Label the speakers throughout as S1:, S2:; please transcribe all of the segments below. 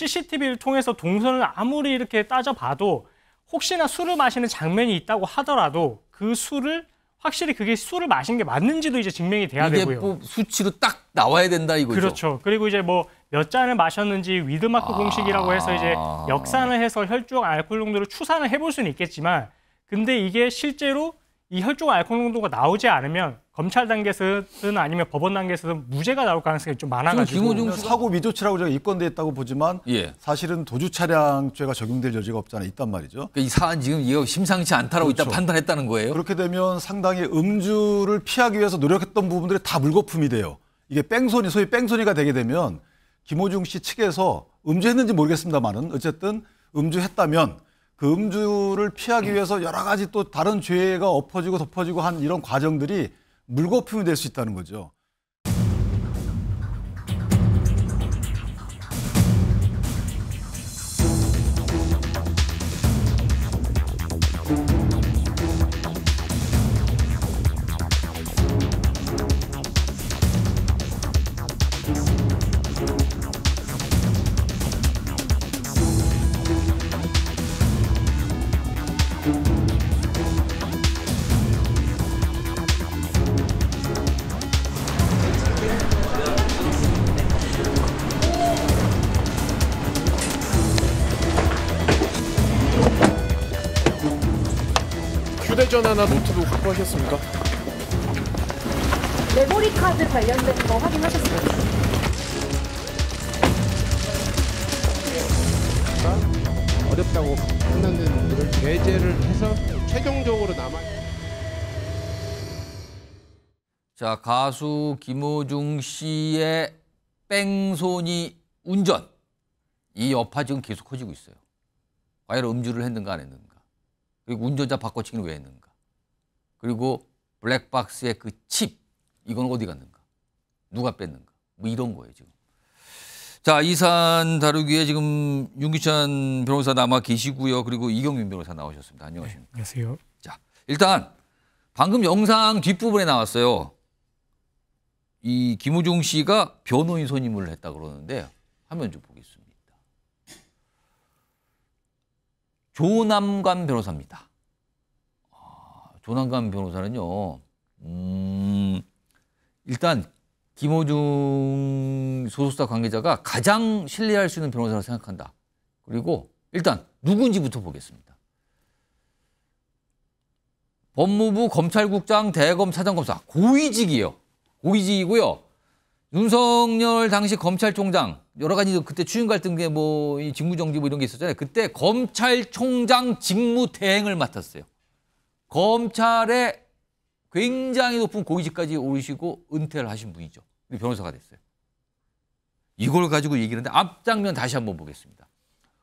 S1: CCTV를 통해서 동선을 아무리 이렇게 따져봐도 혹시나 술을 마시는 장면이 있다고 하더라도 그 술을 확실히 그게 술을 마신 게 맞는지도 이제 증명이 돼야 이게 되고요. 뭐 수치로 딱 나와야 된다 이거죠. 그렇죠. 그리고 이제 뭐 몇 잔을 마셨는지 위드마크 아... 공식이라고 해서 이제 역산을 해서 혈중 알코올 농도를 추산을 해볼 수는 있겠지만 근데 이게 실제로 이 혈중 알코올 농도가 나오지 않으면 검찰 단계에서든 아니면 법원 단계에서든 무죄가 나올 가능성이 좀 많아가지고 김호 사고
S2: 위조치라고 제가 입건됐다고 보지만 예. 사실은 도주 차량죄가 적용될 여지가 없잖 않아 있단 말이죠. 그러니까 이 사안 지금 이거 심상치 않다라고 그렇죠. 일단 판단했다는 거예요. 그렇게 되면 상당히 음주를 피하기 위해서 노력했던 부분들이 다 물거품이 돼요. 이게 뺑소니 소위 뺑소니가 되게 되면 김호중 씨 측에서 음주했는지 모르겠습니다만은 어쨌든 음주했다면 금주를 피하기 위해서 여러 가지 또 다른 죄가 엎어지고 덮어지고 한 이런 과정들이 물거품이 될 수 있다는 거죠.
S1: 휴전 하나 노트북 확보하셨습니까? 메모리
S3: 카드 관련된 거 확인하셨어요?
S2: 어렵다고 판단된 분들을 배제를 해서 최종적으로 남아
S3: 자 가수 김호중 씨의 뺑소니 운전 이 여파 지금 계속 커지고 있어요. 과연 음주를 했는가 안 했는가. 그리고 운전자 바꿔치기는 왜 했는가? 그리고 블랙박스의 그 칩, 이건 어디 갔는가? 누가 뺐는가? 뭐 이런 거예요, 지금. 자, 이산 다루기에 지금 윤기찬 변호사 남아 계시고요. 그리고 이경민 변호사 나오셨습니다. 안녕하십니까.
S1: 네, 안녕하세요. 자,
S3: 일단 방금 영상 뒷부분에 나왔어요. 이 김우종 씨가 변호인 선임을 했다 그러는데 화면 좀 보겠습니다. 조남관 변호사입니다. 아, 조남관 변호사는요, 음, 일단 김호중 소속사 관계자가 가장 신뢰할 수 있는 변호사라고 생각한다. 그리고 일단 누군지부터 보겠습니다. 법무부 검찰국장 대검 사장검사 고위직이에요. 고위직이고요. 윤석열 당시 검찰총장 여러 가지 그때 추임 갈등 뭐 직무 정지 뭐 이런 게 있었잖아요. 그때 검찰총장 직무 대행을 맡았어요. 검찰의 굉장히 높은 고위직까지 오르시고 은퇴를 하신 분이죠. 변호사가 됐어요. 이걸 가지고 얘기하는데 앞장면 다시 한 번 보겠습니다.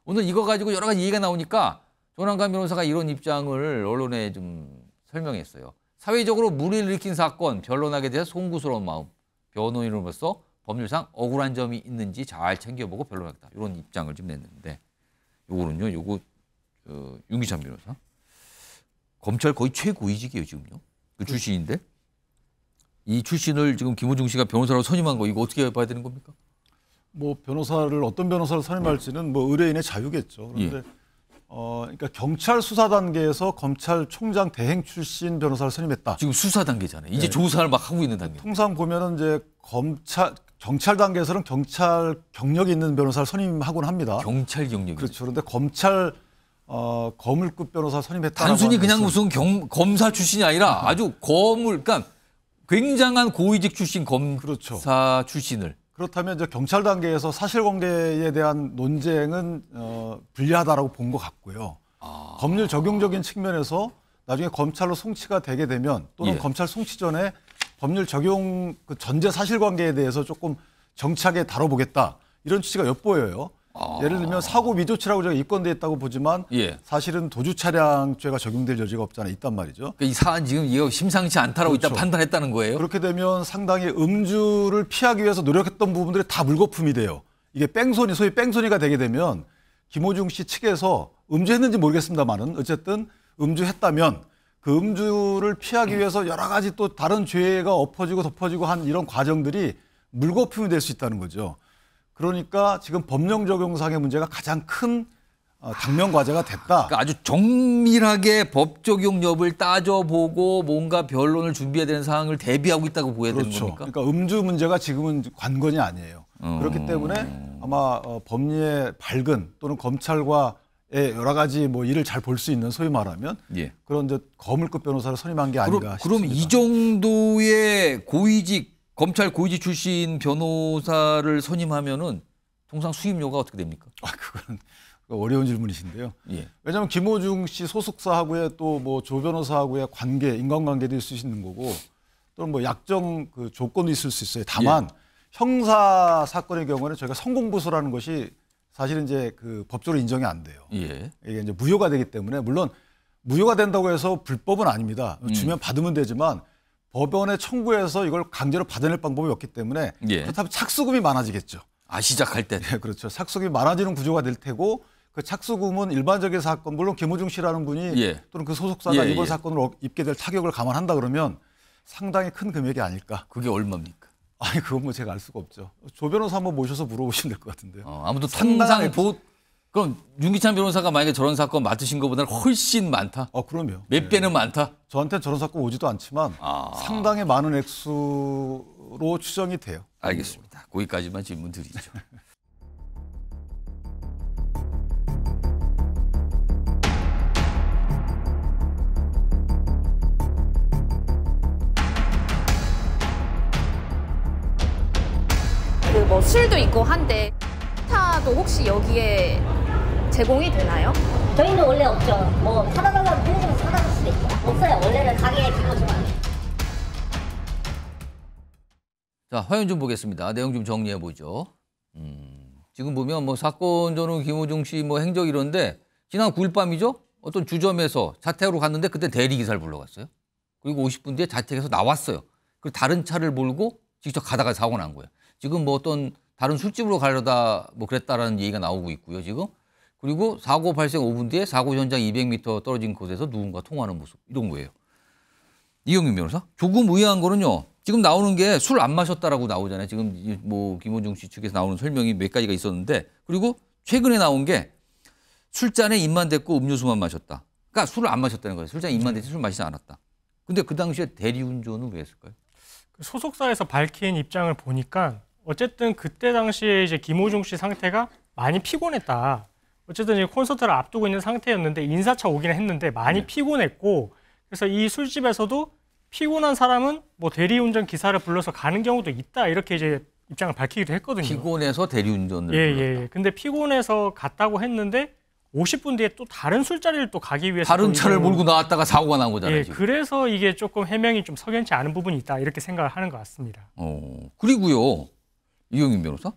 S3: 오늘 이거 가지고 여러 가지 얘기가 나오니까 조남관 변호사가 이런 입장을 언론에 좀 설명했어요. 사회적으로 물의를 일으킨 사건, 변론하게 돼서 송구스러운 마음. 변호인으로서 법률상 억울한 점이 있는지 잘 챙겨보고 변론하겠다. 이런 입장을 좀 냈는데 요거는요. 요거 어, 윤기찬 변호사. 검찰 거의 최고위직이에요. 지금요. 그 네. 출신인데. 이 출신을 지금 김호중 씨가 변호사로 선임한 거 이거 어떻게 봐야 되는 겁니까?
S2: 뭐 변호사를 어떤 변호사를 선임할지는 뭐 의뢰인의 자유겠죠. 그런데 예. 어, 그러니까 경찰 수사 단계에서 검찰총장 대행 출신 변호사를 선임했다. 지금 수사 단계잖아요. 이제 네. 조사를 막 하고 있는 단계. 통상 보면은 이제 검찰 경찰 단계에서는 경찰 경력이 있는 변호사를 선임하곤 합니다. 경찰 경력 그렇죠. 그런데 검찰 어, 거물급 변호사 선임했다. 단순히 그냥 무슨 경,
S3: 검사 출신이 아니라 아주 거물, 그러니까 굉장한 고위직 출신 검사 그렇죠. 출신을.
S2: 그렇다면 이제 경찰 단계에서 사실관계에 대한 논쟁은 어, 불리하다라고 본 것 같고요. 아... 법률 적용적인 측면에서 나중에 검찰로 송치가 되게 되면 또는 예. 검찰 송치 전에 법률 적용 그 전제 사실관계에 대해서 조금 정착에 다뤄보겠다 이런 취지가 엿보여요. 아. 예를 들면 사고 위조치라고 제가 입건돼있다고 보지만 예. 사실은 도주 차량죄가 적용될 여지가 없잖아 있단 말이죠. 그이 그러니까 사안 지금 이거 심상치 않다라고 그렇죠. 일단 판단했다는 거예요. 그렇게 되면 상당히 음주를 피하기 위해서 노력했던 부분들이 다 물거품이 돼요. 이게 뺑소니 소위 뺑소니가 되게 되면 김호중 씨 측에서 음주했는지 모르겠습니다만은 어쨌든 음주했다면 그 음주를 피하기 위해서 여러 가지 또 다른 죄가 엎어지고 덮어지고 한 이런 과정들이 물거품이 될 수 있다는 거죠. 그러니까 지금 법령 적용상의 문제가 가장 큰 어, 당면 과제가 됐다. 그러니까 아주 정밀하게 법
S3: 적용 여부를 따져보고 뭔가 변론을 준비해야 되는 상황을 대비하고 있다고 보여야 그렇죠. 되는 겁니까?
S2: 그러니까 음주 문제가 지금은 관건이 아니에요. 음... 그렇기 때문에 아마 어, 법리의 밝은 또는 검찰과 의 여러 가지 뭐 일을 잘 볼 수 있는 소위 말하면 예. 그런 이제 거물급 변호사를 선임한 게 아닌가 그럼, 싶습니다. 그럼 이 정도의 고위직
S3: 검찰 고위직 출신 변호사를 선임하면은 통상 수임료가 어떻게 됩니까? 아, 그건
S2: 어려운 질문이신데요. 예. 왜냐하면 김호중 씨 소속사하고의 또 뭐 조 변호사하고의 관계, 인간관계도 있을 수 있는 거고 또는 뭐 약정 그 조건도 있을 수 있어요. 다만 예. 형사 사건의 경우는 저희가 성공부서라는 것이 사실은 이제 그 법적으로 인정이 안 돼요. 예. 이게 이제 무효가 되기 때문에 물론 무효가 된다고 해서 불법은 아닙니다. 음. 주면 음. 받으면 되지만 법원에 청구해서 이걸 강제로 받아낼 방법이 없기 때문에 예. 그렇다면 착수금이 많아지겠죠. 아 시작할 때. 네, 그렇죠. 착수금이 많아지는 구조가 될 테고 그 착수금은 일반적인 사건 물론 김호중 씨라는 분이 예. 또는 그 소속사가 예, 예, 이번 사건으로 입게 될 타격을 감안한다 그러면 상당히 큰 금액이 아닐까. 그게 얼마입니까? 아니 그건 뭐 제가 알 수가 없죠. 조 변호사 한번 모셔서 물어보시면 될 것 같은데요. 어, 아무튼 상당히
S3: 보, 그럼 윤기찬 변호사가 만약에 저런 사건 맡으신 것보다는 훨씬 많다? 어, 그럼요. 몇 네.
S2: 배는 많다? 저한테 저런 사건 오지도 않지만 아. 상당히 많은 액수로 추정이 돼요.
S3: 알겠습니다. 거기까지만 질문 드리죠.
S2: 그 뭐 술도 있고 한데 렌트카도 혹시 여기에
S1: 제공이 되나요? 저희는 원래 없죠. 뭐 사다 달라고 편의점에 사다 줄 수도 있고 없어요. 원래는 가게에 빌려주면 안 돼요.
S3: 자, 화면 좀 보겠습니다. 내용 좀 정리해 보죠. 음, 지금 보면 뭐 사건 전후 김호중 씨 뭐 행적 이런데 지난 9일 밤이죠? 어떤 주점에서 자택으로 갔는데 그때 대리기사를 불러갔어요. 그리고 50분 뒤에 자택에서 나왔어요. 그리고 다른 차를 몰고 직접 가다가 사고 난 거예요. 지금 뭐 어떤 다른 술집으로 가려다 뭐 그랬다라는 얘기가 나오고 있고요, 지금. 그리고 사고 발생 5분 뒤에 사고 현장 200m 떨어진 곳에서 누군가 통화하는 모습. 이런 거예요. 이영민 변호사. 조금 의아한 거는요. 지금 나오는 게 술 안 마셨다라고 나오잖아요. 지금 뭐 김원중 씨 측에서 나오는 설명이 몇 가지가 있었는데 그리고 최근에 나온 게 술잔에 입만 댔고 음료수만 마셨다. 그러니까 술을 안 마셨다는 거예요. 술잔에 입만 댔지 술 마시지 않았다. 근데 그 당시에 대리운전은 왜 했을까요?
S1: 그 소속사에서 밝힌 입장을 보니까 어쨌든 그때 당시에 이제 김호중 씨 상태가 많이 피곤했다. 어쨌든 이제 콘서트를 앞두고 있는 상태였는데 인사차 오기는 했는데 많이 네. 피곤했고 그래서 이 술집에서도 피곤한 사람은 뭐 대리운전 기사를 불러서 가는 경우도 있다 이렇게 이제 입장을 밝히기도 했거든요. 피곤해서 대리운전을 예, 예, 예. 불렀다. 예. 근데 피곤해서 갔다고 했는데 50분 뒤에 또 다른 술자리를 또 가기 위해서 다른 차를 몰고 나왔다가 사고가
S3: 난 거잖아요. 예, 지금.
S1: 그래서 이게 조금 해명이 좀 석연치 않은 부분이 있다 이렇게 생각을 하는 것 같습니다.
S3: 어, 그리고요. 이용민 변호사?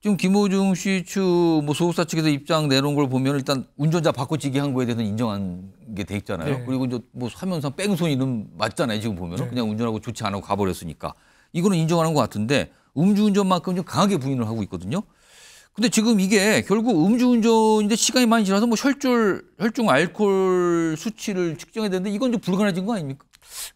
S3: 지금 김호중 씨추뭐 소속사 측에서 입장 내놓은 걸 보면 일단 운전자 바꿔치기 한 거에 대해서 는 인정한 게 돼 있잖아요. 네. 그리고 이제 뭐사면상 뺑소니 는 맞잖아요. 지금 보면 네. 그냥 운전하고 좋지 않 하고 가버렸으니까 이거는 인정하는 것 같은데 음주운전만큼 좀 강하게 부인을 하고 있거든요. 근데 지금 이게 결국 음주운전인데 시간이 많이 지나서 뭐 혈줄 혈중 알코올 수치를 측정해야
S1: 되는데 이건 좀 불가능해진 거 아닙니까?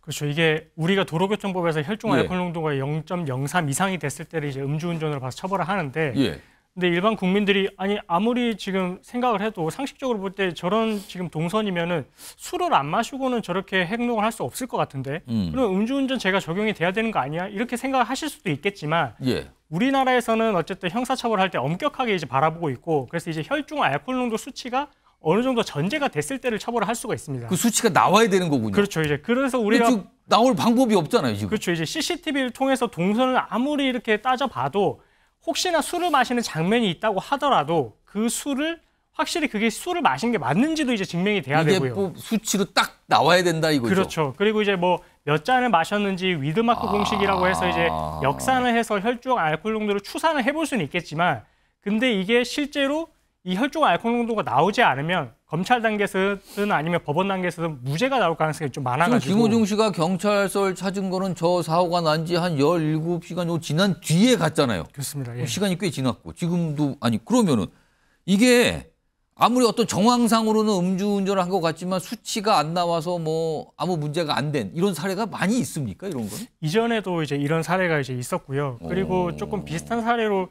S1: 그렇죠. 이게 우리가 도로교통법에서 혈중 알코올 농도가 0.03 이상이 됐을 때를 이제 음주운전으로 봐서 처벌을 하는데 예. 근데 일반 국민들이 아니 아무리 지금 생각을 해도 상식적으로 볼 때 저런 지금 동선이면은 술을 안 마시고는 저렇게 행동을 할 수 없을 것 같은데 음. 그럼 음주운전 제가 적용이 돼야 되는 거 아니야 이렇게 생각을 하실 수도 있겠지만 예. 우리나라에서는 어쨌든 형사처벌할 때 엄격하게 이제 바라보고 있고 그래서 이제 혈중 알코올 농도 수치가 어느 정도 전제가 됐을 때를 처벌을 할 수가 있습니다. 그 수치가 나와야 되는 거군요. 그렇죠. 이제 그래서 우리가 나올 방법이 없잖아요, 지금. 그렇죠. 이제 CCTV를 통해서 동선을 아무리 이렇게 따져봐도 혹시나 술을 마시는 장면이 있다고 하더라도 그 술을 확실히 그게 술을 마신 게 맞는지도 이제 증명이 돼야 이게 되고요. 뭐 수치로 딱 나와야 된다 이거죠. 그렇죠. 그리고 이제 뭐 몇 잔을 마셨는지 위드마크 아... 공식이라고 해서 이제 역산을 해서 혈중 알코올 농도를 추산을 해볼 수는 있겠지만 근데 이게 실제로 이 혈중 알코올 농도가 나오지 않으면 검찰 단계에서든 아니면 법원 단계에서든 무죄가 나올 가능성이 좀 많아가지고 지금 김호중
S3: 씨가 경찰서를 찾은 거는 저 사고가 난 지 한 열일곱 시간 정도 지난 뒤에 갔잖아요. 그렇습니다. 어, 예. 시간이 꽤 지났고 지금도 아니 그러면은 이게 아무리 어떤 정황상으로는 음주운전을 한 것 같지만 수치가 안 나와서
S1: 뭐 아무 문제가 안 된 이런 사례가 많이 있습니까 이런 건? 이전에도 이제 이런 사례가 이제 있었고요. 그리고 오... 어. 조금 비슷한 사례로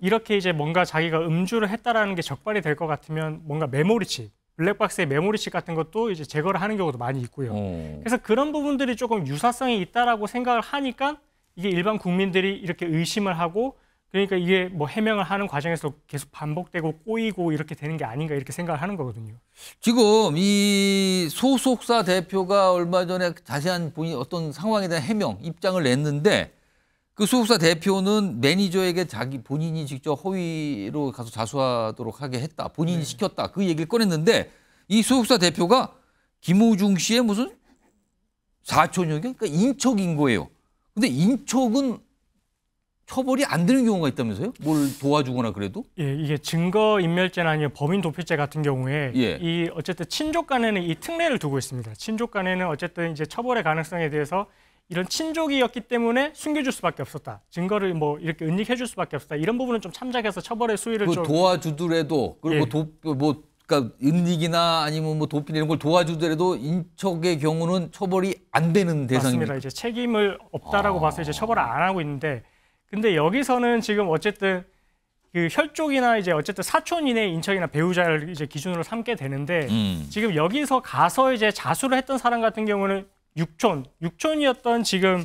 S1: 이렇게 이제 뭔가 자기가 음주를 했다라는 게 적발이 될 것 같으면 뭔가 메모리칩 블랙박스의 메모리칩 같은 것도 이제 제거를 하는 경우도 많이 있고요. 오. 어. 그래서 그런 부분들이 조금 유사성이 있다라고 생각을 하니까 이게 일반 국민들이 이렇게 의심을 하고 그러니까 이게 뭐 해명을 하는 과정에서 계속 반복되고 꼬이고 이렇게 되는 게 아닌가 이렇게 생각을 하는 거거든요. 지금 이 소속사
S3: 대표가 얼마 전에 자세한 본인 어떤 상황에 대한 해명 입장을 냈는데 그 소속사 대표는 매니저에게 자기 본인이 직접 허위로 가서 자수하도록 하게 했다. 본인이 네. 시켰다. 그 얘기를 꺼냈는데 이 소속사 대표가 김호중 씨의 무슨 사촌역이 그러니까 인척인 거예요. 근데 인척은 처벌이 안 되는 경우가 있다면서요? 뭘 도와주거나 그래도?
S1: 예, 이게 증거 인멸죄나 아니면 범인 도피죄 같은 경우에 예. 이 어쨌든 친족 간에는 이 특례를 두고 있습니다. 친족 간에는 어쨌든 이제 처벌의 가능성에 대해서 이런 친족이었기 때문에 숨겨줄 수밖에 없었다. 증거를 뭐 이렇게 은닉해줄 수밖에 없었다. 이런 부분은 좀 참작해서 처벌의 수위를 그좀
S3: 도와주더라도 그리고 뭐 예. 도, 뭐 그러니까 은닉이나 아니면 뭐 도피 이런 걸 도와주더라도 인척의
S1: 경우는 처벌이 안 되는 대상입니다. 맞습니다. 이제 책임을 없다라고 아... 봐서 이제 처벌을 안 하고 있는데 근데 여기서는 지금 어쨌든 그 혈족이나 이제 어쨌든 사촌 이내 인척이나 배우자를 이제 기준으로 삼게 되는데 음. 지금 여기서 가서 이제 자수를 했던 사람 같은 경우는 육촌, 육촌이었던 지금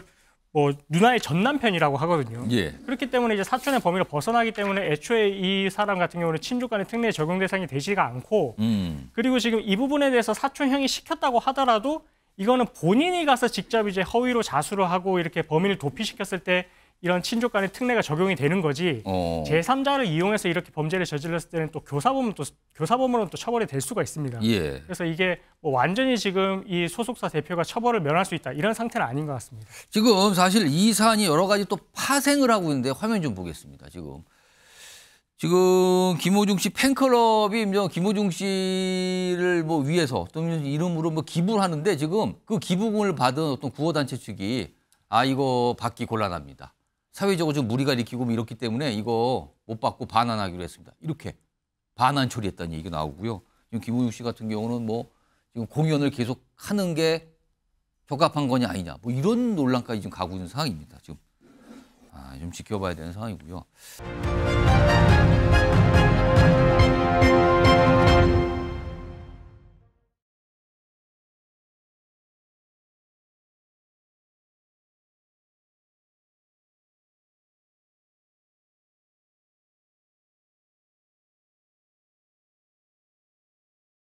S1: 뭐 누나의 전 남편이라고 하거든요. 예. 그렇기 때문에 이제 사촌의 범위를 벗어나기 때문에 애초에 이 사람 같은 경우는 친족 간의 특례 적용 대상이 되지가 않고 음. 그리고 지금 이 부분에 대해서 사촌형이 시켰다고 하더라도 이거는 본인이 가서 직접 이제 허위로 자수를 하고 이렇게 범인을 도피시켰을 때 이런 친족 간의 특례가 적용이 되는 거지 어. 제3자를 이용해서 이렇게 범죄를 저질렀을 때는 또 교사범은 또 교사범으로 또 처벌이 될 수가 있습니다. 예. 그래서 이게 뭐 완전히 지금 이 소속사 대표가 처벌을 면할 수 있다 이런 상태는 아닌 것 같습니다. 지금 사실 이 사안이 여러 가지
S3: 또 파생을 하고 있는데 화면 좀 보겠습니다. 지금 지금 김호중 씨 팬클럽이 김호중 씨를 뭐 위해서 또는 이름으로 뭐 기부를 하는데 지금 그 기부금을 받은 어떤 구호단체 측이 아 이거 받기 곤란합니다. 사회적으로 좀 무리가 일으키고 뭐 이렇기 때문에 이거 못 받고 반환하기로 했습니다. 이렇게 반환 처리했다는 얘기가 나오고요. 지금 김우식 씨 같은 경우는 뭐 지금 공연을 계속 하는 게 적합한 거냐 아니냐 뭐 이런 논란까지 지금 가고 있는 상황입니다. 지금 아, 좀 지켜봐야 되는 상황이고요.